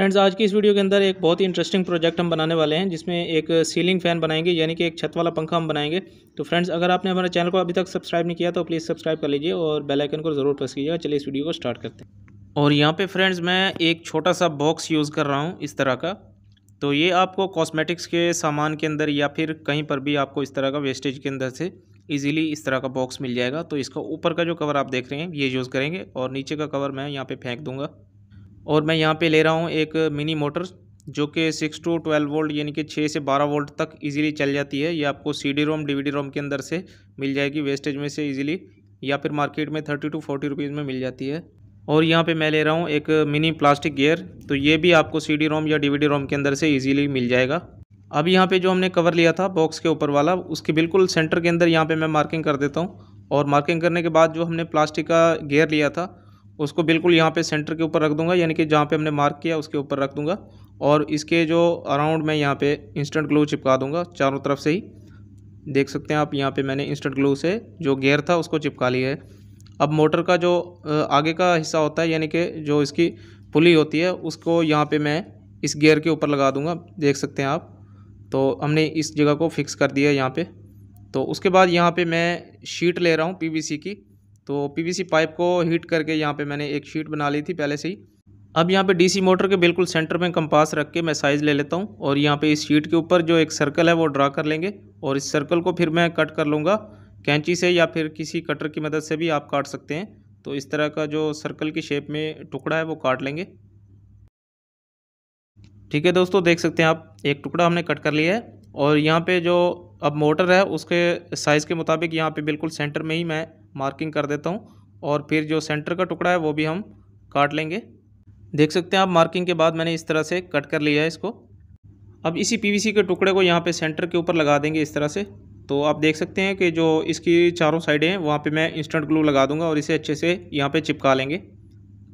friends आज की इस वीडियो के अंदर एक बहुत ही इंटरेस्टिंग प्रोजेक्ट हम बनाने वाले हैं जिसमें एक सीलिंग फैन बनाएंगे यानी कि एक छत वाला पंखा हम बनाएंगे तो फ्रेंड्स अगर आपने हमारे चैनल को अभी तक सब्सक्राइब नहीं किया तो प्लीज़ सब्सक्राइब कर लीजिए और बेलाइकन को ज़रूर प्रेस कीजिएगा चलिए इस वीडियो को स्टार्ट करते हैं और यहाँ पर फ्रेंड्स मैं एक छोटा सा बॉक्स यूज़ कर रहा हूँ इस तरह का तो ये आपको कॉस्मेटिक्स के सामान के अंदर या फिर कहीं पर भी आपको इस तरह का वेस्टेज के अंदर से ईजिली इस तरह का बॉक्स मिल जाएगा तो इसका ऊपर का जो कवर आप देख रहे हैं ये यूज़ करेंगे और नीचे का कवर मैं यहाँ पे फेंक दूंगा और मैं यहाँ पे ले रहा हूँ एक मिनी मोटर जो कि सिक्स टू ट्वेल्व वोल्ट यानी कि छः से बारह वोल्ट तक इजीली चल जाती है ये आपको C D ROM D V D ROM के अंदर से मिल जाएगी वेस्टेज में से इजीली या फिर मार्केट में थर्टी टू फोर्टी रुपीज़ में मिल जाती है और यहाँ पे मैं ले रहा हूँ एक मिनी प्लास्टिक गियर तो ये भी आपको सी डी रोम या डी वी डी रोम के अंदर से इजीली मिल जाएगा अब यहाँ पे जो हमने कवर लिया था बॉक्स के ऊपर वाला उसके बिल्कुल सेंटर के अंदर यहाँ पे मैं मार्किंग कर देता हूँ और मार्किंग करने के बाद जो हमने प्लास्टिक का गेयर लिया था उसको बिल्कुल यहाँ पे सेंटर के ऊपर रख दूंगा यानी कि जहाँ पे हमने मार्क किया उसके ऊपर रख दूंगा और इसके जो अराउंड मैं यहाँ पे इंस्टेंट ग्लू चिपका दूंगा चारों तरफ से ही देख सकते हैं आप यहाँ पे मैंने इंस्टेंट ग्लू से जो गेयर था उसको चिपका लिया है अब मोटर का जो आगे का हिस्सा होता है यानी कि जो इसकी पुली होती है उसको यहाँ पर मैं इस गेयर के ऊपर लगा दूँगा देख सकते हैं आप तो हमने इस जगह को फिक्स कर दिया है यहाँ पर तो उसके बाद यहाँ पर मैं शीट ले रहा हूँ पी की तो पीवीसी पाइप को हीट करके यहाँ पे मैंने एक शीट बना ली थी पहले से ही अब यहाँ पे डीसी मोटर के बिल्कुल सेंटर में कंपास रख के मैं साइज़ ले लेता हूँ और यहाँ पे इस शीट के ऊपर जो एक सर्कल है वो ड्रा कर लेंगे और इस सर्कल को फिर मैं कट कर लूँगा कैंची से या फिर किसी कटर की मदद से भी आप काट सकते हैं तो इस तरह का जो सर्कल की शेप में टुकड़ा है वो काट लेंगे ठीक है दोस्तों देख सकते हैं आप एक टुकड़ा हमने कट कर लिया है और यहाँ पे जो अब मोटर है उसके साइज़ के मुताबिक यहाँ पे बिल्कुल सेंटर में ही मैं मार्किंग कर देता हूँ और फिर जो सेंटर का टुकड़ा है वो भी हम काट लेंगे देख सकते हैं आप मार्किंग के बाद मैंने इस तरह से कट कर लिया है इसको अब इसी पीवीसी के टुकड़े को यहाँ पे सेंटर के ऊपर लगा देंगे इस तरह से तो आप देख सकते हैं कि जो इसकी चारों साइडें हैं वहाँ पर मैं इंस्टेंट ग्लू लगा दूँगा और इसे अच्छे से यहाँ पर चिपका लेंगे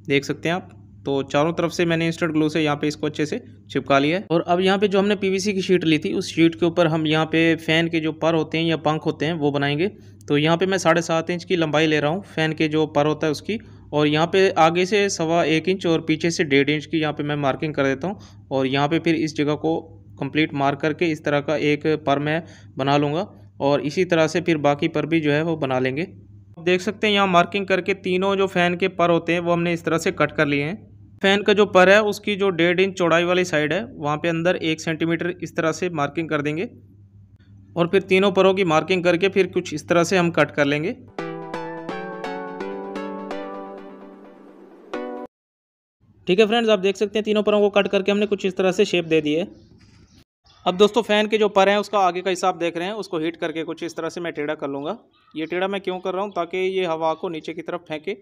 देख सकते हैं आप तो चारों तरफ से मैंने इंस्टेंट ग्लू से यहाँ पे इसको अच्छे से चिपका लिया और अब यहाँ पे जो हमने पीवीसी की शीट ली थी उस शीट के ऊपर हम यहाँ पे फ़ैन के जो पर होते हैं या पंख होते हैं वो बनाएंगे तो यहाँ पे मैं साढ़े सात इंच की लंबाई ले रहा हूँ फ़ैन के जो पर होता है उसकी और यहाँ पे आगे से सवा एक इंच और पीछे से डेढ़ इंच की यहाँ पे मैं मार्किंग कर देता हूँ और यहाँ पे फिर इस जगह को कंप्लीट मार्क करके इस तरह का एक पर मैं बना लूँगा और इसी तरह से फिर बाकी पर भी जो है वो बना लेंगे देख सकते हैं यहाँ मार्किंग करके तीनों जो फ़ैन के पर होते हैं वो हमने इस तरह से कट कर लिए हैं फैन का जो पर है उसकी जो डेढ़ इंच चौड़ाई वाली साइड है वहाँ पे अंदर एक सेंटीमीटर इस तरह से मार्किंग कर देंगे और फिर तीनों परों की मार्किंग करके फिर कुछ इस तरह से हम कट कर लेंगे ठीक है फ्रेंड्स आप देख सकते हैं तीनों परों को कट करके हमने कुछ इस तरह से शेप दे दी है अब दोस्तों फ़ैन के जो पर हैं उसका आगे का हिस्सा आप देख रहे हैं उसको हीट करके कुछ इस तरह से मैं टेढ़ा कर लूँगा ये टेढ़ा मैं क्यों कर रहा हूँ ताकि ये हवा को नीचे की तरफ फेंके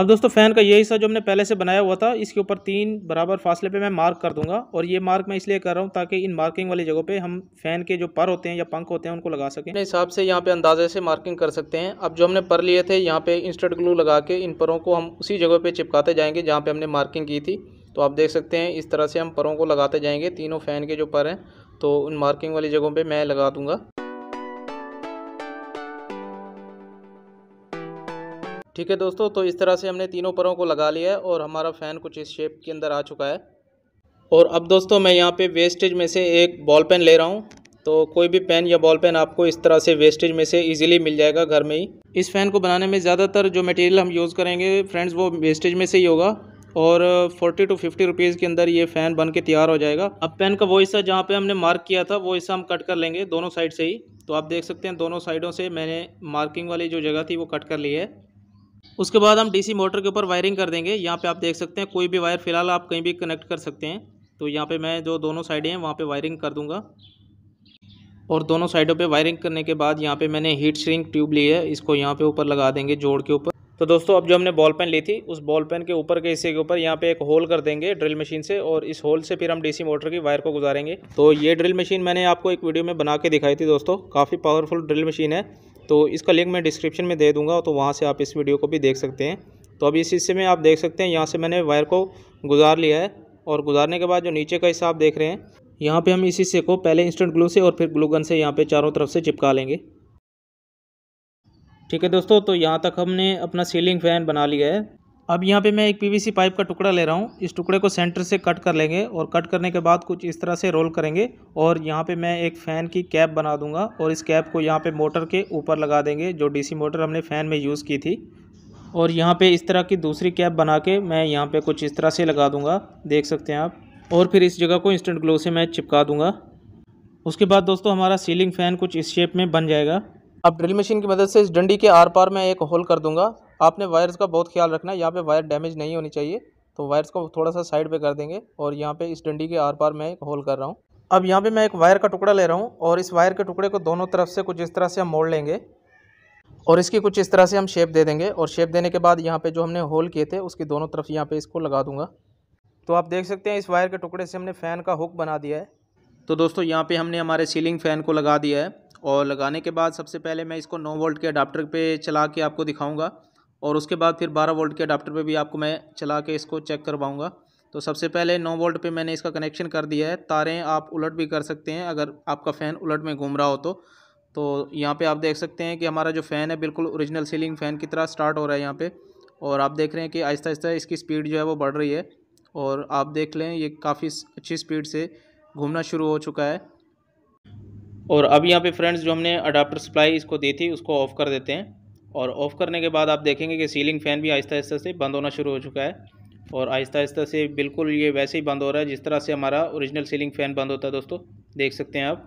अब दोस्तों फ़ैन का ये हिस्सा जो हमने पहले से बनाया हुआ था इसके ऊपर तीन बराबर फासले पे मैं मार्क कर दूंगा और ये मार्क मैं इसलिए कर रहा हूँ ताकि इन मार्किंग वाली जगहों पे हम फ़ैन के जो पर होते हैं या पंख होते हैं उनको लगा सकें अपने हिसाब से यहाँ पे अंदाजे से मार्किंग कर सकते हैं अब जो हमने पर लिए थे यहाँ पे इंस्टेंट ग्लू लगा के इन परों को हम उसी जगह पर चिपकाते जाएंगे जहाँ पर हमने मार्किंग की थी तो आप देख सकते हैं इस तरह से हम परों को लगाते जाएंगे तीनों फ़ैन के जो पर हैं तो उन मार्किंग वाली जगहों पे मैं लगा दूंगा ठीक है दोस्तों तो इस तरह से हमने तीनों परों को लगा लिया है और हमारा फ़ैन कुछ इस शेप के अंदर आ चुका है और अब दोस्तों मैं यहाँ पे वेस्टेज में से एक बॉल पेन ले रहा हूँ तो कोई भी पेन या बॉल पेन आपको इस तरह से वेस्टेज में से इजीली मिल जाएगा घर में ही इस फ़ैन को बनाने में ज़्यादातर जो मटेरियल हम यूज़ करेंगे फ्रेंड्स वो वेस्टेज में से ही होगा और फोर्टी टू फिफ्टी रुपीज़ के अंदर ये फ़ैन बन के तैयार हो जाएगा अब पेन का वो हिस्सा जहाँ पे हमने मार्क किया था वो हिस्सा हम कट कर लेंगे दोनों साइड से ही तो आप देख सकते हैं दोनों साइडों से मैंने मार्किंग वाली जो जगह थी वो कट कर ली है उसके बाद हम डीसी मोटर के ऊपर वायरिंग कर देंगे यहाँ पर आप देख सकते हैं कोई भी वायर फ़िलहाल आप कहीं भी कनेक्ट कर सकते हैं तो यहाँ पर मैं जो दोनों साइडें हैं वहाँ पर वायरिंग कर दूँगा और दोनों साइडों पे वायरिंग करने के बाद यहाँ पे मैंने हीट श्रिंक ट्यूब ली है इसको यहाँ पे ऊपर लगा देंगे जोड़ के ऊपर तो दोस्तों अब जो हमने बॉल पेन ली थी उस बॉल पेन के ऊपर के हिस्से के ऊपर यहाँ पे एक होल कर देंगे ड्रिल मशीन से और इस होल से फिर हम डीसी मोटर की वायर को गुजारेंगे तो ये ड्रिल मशीन मैंने आपको एक वीडियो में बना के दिखाई थी दोस्तों काफ़ी पावरफुल ड्रिल मशीन है तो इसका लिंक मैं डिस्क्रिप्शन में दे दूँगा तो वहाँ से आप इस वीडियो को भी देख सकते हैं तो अब इस हिस्से में आप देख सकते हैं यहाँ से मैंने वायर को गुजार लिया है और गुजारने के बाद जो नीचे का हिस्सा आप देख रहे हैं यहाँ पे हम इस हिस्से को पहले इंस्टेंट ग्लू से और फिर ग्लू गन से यहाँ पे चारों तरफ से चिपका लेंगे ठीक है दोस्तों तो यहाँ तक हमने अपना सीलिंग फ़ैन बना लिया है अब यहाँ पे मैं एक पीवीसी पाइप का टुकड़ा ले रहा हूँ इस टुकड़े को सेंटर से कट कर लेंगे और कट करने के बाद कुछ इस तरह से रोल करेंगे और यहाँ पे मैं एक फ़ैन की कैप बना दूंगा और इस कैप को यहाँ पे मोटर के ऊपर लगा देंगे जो डीसी मोटर हमने फ़ैन में यूज़ की थी और यहाँ पे इस तरह की दूसरी कैप बना के मैं यहाँ पर कुछ इस तरह से लगा दूँगा देख सकते हैं आप और फिर इस जगह को इंस्टेंट ग्लो से मैं चिपका दूँगा उसके बाद दोस्तों हमारा सीलिंग फ़ैन कुछ इस शेप में बन जाएगा अब ड्रिल मशीन की मदद से इस डंडी के आर पार में एक होल कर दूंगा आपने वायर्स का बहुत ख्याल रखना है यहाँ पे वायर डैमेज नहीं होनी चाहिए तो वायर्स को थोड़ा सा साइड पे कर देंगे और यहाँ पे इस डंडी के आर पार मैं एक होल कर रहा हूँ अब यहाँ पे मैं एक वायर का टुकड़ा ले रहा हूँ और इस वायर के टुकड़े को दोनों तरफ से कुछ इस तरह से हम मोड़ लेंगे और इसकी कुछ इस तरह से हम शेप दे देंगे और शेप देने के बाद यहाँ पर जो हमने होल किए थे उसकी दोनों तरफ यहाँ पर इसको लगा दूंगा तो आप देख सकते हैं इस वायर के टुकड़े से हमने फ़ैन का हुक बना दिया है तो दोस्तों यहाँ पर हमने हमारे सीलिंग फ़ैन को लगा दिया है और लगाने के बाद सबसे पहले मैं इसको नौ वोल्ट के अडाप्टर पर चला के आपको दिखाऊँगा और उसके बाद फिर बारह वोल्ट के अडाप्टर पर भी आपको मैं चला के इसको चेक करवाऊँगा तो सबसे पहले 9 वोल्ट पे मैंने इसका कनेक्शन कर दिया है तारें आप उलट भी कर सकते हैं अगर आपका फ़ैन उलट में घूम रहा हो तो तो यहाँ पे आप देख सकते हैं कि हमारा जो फ़ैन है बिल्कुल ओरिजिनल सीलिंग फ़ैन की तरह स्टार्ट हो रहा है यहाँ पे और आप देख रहे हैं कि आहिस्ता आहिस्ता इसकी स्पीड जो है वो बढ़ रही है और आप देख लें ये काफ़ी अच्छी स्पीड से घूमना शुरू हो चुका है और अब यहाँ पे फ्रेंड्स जो हमने अडाप्टर सप्लाई इसको दी थी उसको ऑफ़ कर देते हैं और ऑफ़ करने के बाद आप देखेंगे कि सीलिंग फ़ैन भी आहिस्ता आहिस्ता से बंद होना शुरू हो चुका है और आहिस्ता आहिस्ता से बिल्कुल ये वैसे ही बंद हो रहा है जिस तरह से हमारा ओरिजिनल सीलिंग फ़ैन बंद होता है दोस्तों देख सकते हैं आप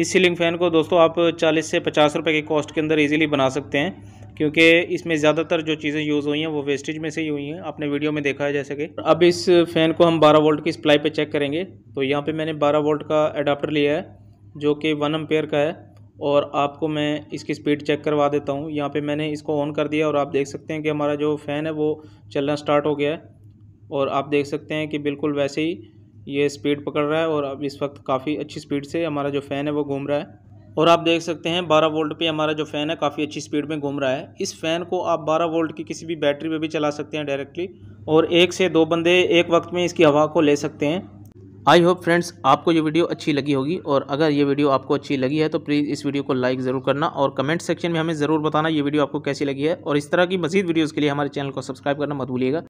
इस सीलिंग फ़ैन को दोस्तों आप 40 से 50 रुपए के कॉस्ट के अंदर इजीली बना सकते हैं क्योंकि इसमें ज़्यादातर जो चीज़ें यूज़ हुई हैं वो वेस्टेज में से ही हुई हैं आपने वीडियो में देखा है जैसे कि अब इस फ़ैन को हम 12 वोल्ट की सप्लाई पे चेक करेंगे तो यहाँ पे मैंने 12 वोल्ट का अडाप्टर लिया है जो कि वन एम्पेयर का है और आपको मैं इसकी स्पीड चेक करवा देता हूँ यहाँ पे मैंने इसको ऑन कर दिया और आप देख सकते हैं कि हमारा जो फ़ैन है वो चलना स्टार्ट हो गया है और आप देख सकते हैं कि बिल्कुल वैसे ही ये स्पीड पकड़ रहा है और अब इस वक्त काफ़ी अच्छी स्पीड से हमारा जो फ़ैन है वो घूम रहा है और आप देख सकते हैं बारह वोल्ट पे हमारा जो फ़ैन है काफ़ी अच्छी स्पीड में घूम रहा है इस फ़ैन को आप बारह वोल्ट की किसी भी बैटरी पर भी चला सकते हैं डायरेक्टली और एक से दो बंदे एक वक्त में इसकी हवा को ले सकते हैं आई होप फ्रेंड्स आपको ये वीडियो अच्छी लगी होगी और अगर ये वीडियो आपको अच्छी लगी है तो प्लीज़ इस वीडियो को लाइक ज़रूर करना और कमेंट सेक्शन में हमें ज़रूर बताना ये वीडियो आपको कैसी लगी है और इस तरह की मजीद वीडियोज़ के लिए हमारे चैनल को सब्सक्राइब करना मत भूलिएगा